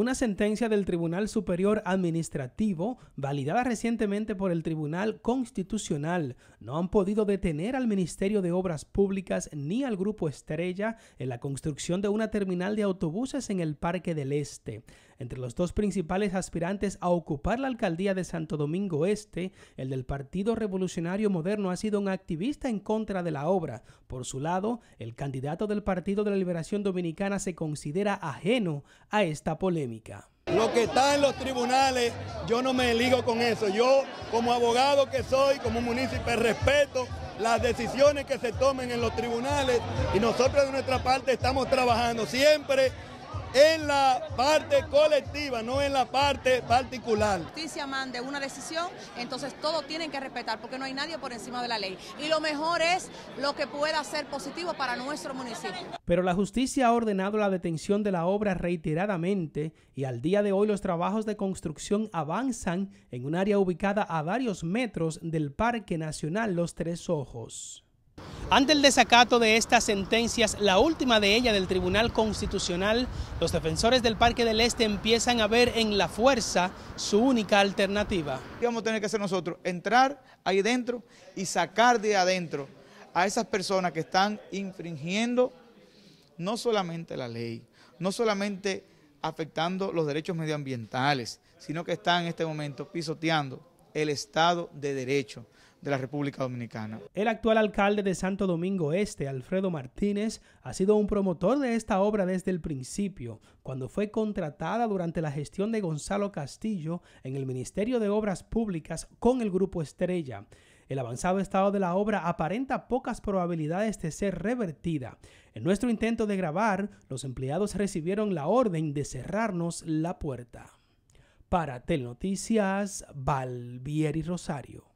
Una sentencia del Tribunal Superior Administrativo, validada recientemente por el Tribunal Constitucional, no han podido detener al Ministerio de Obras Públicas ni al Grupo Estrella en la construcción de una terminal de autobuses en el Parque del Este entre los dos principales aspirantes a ocupar la alcaldía de Santo Domingo Este, el del Partido Revolucionario Moderno ha sido un activista en contra de la obra. Por su lado, el candidato del Partido de la Liberación Dominicana se considera ajeno a esta polémica. Lo que está en los tribunales, yo no me ligo con eso. Yo, como abogado que soy, como municipio, respeto las decisiones que se tomen en los tribunales y nosotros de nuestra parte estamos trabajando siempre en la parte colectiva, no en la parte particular. Justicia mande una decisión, entonces todos tienen que respetar porque no hay nadie por encima de la ley. Y lo mejor es lo que pueda ser positivo para nuestro municipio. Pero la justicia ha ordenado la detención de la obra reiteradamente y al día de hoy los trabajos de construcción avanzan en un área ubicada a varios metros del Parque Nacional Los Tres Ojos. Ante el desacato de estas sentencias, la última de ellas del Tribunal Constitucional, los defensores del Parque del Este empiezan a ver en la fuerza su única alternativa. ¿Qué vamos a tener que hacer nosotros? Entrar ahí dentro y sacar de adentro a esas personas que están infringiendo no solamente la ley, no solamente afectando los derechos medioambientales, sino que están en este momento pisoteando el Estado de Derecho de la República Dominicana. El actual alcalde de Santo Domingo Este, Alfredo Martínez, ha sido un promotor de esta obra desde el principio, cuando fue contratada durante la gestión de Gonzalo Castillo en el Ministerio de Obras Públicas con el Grupo Estrella. El avanzado estado de la obra aparenta pocas probabilidades de ser revertida. En nuestro intento de grabar, los empleados recibieron la orden de cerrarnos la puerta. Para Telnoticias, Valvieri Rosario.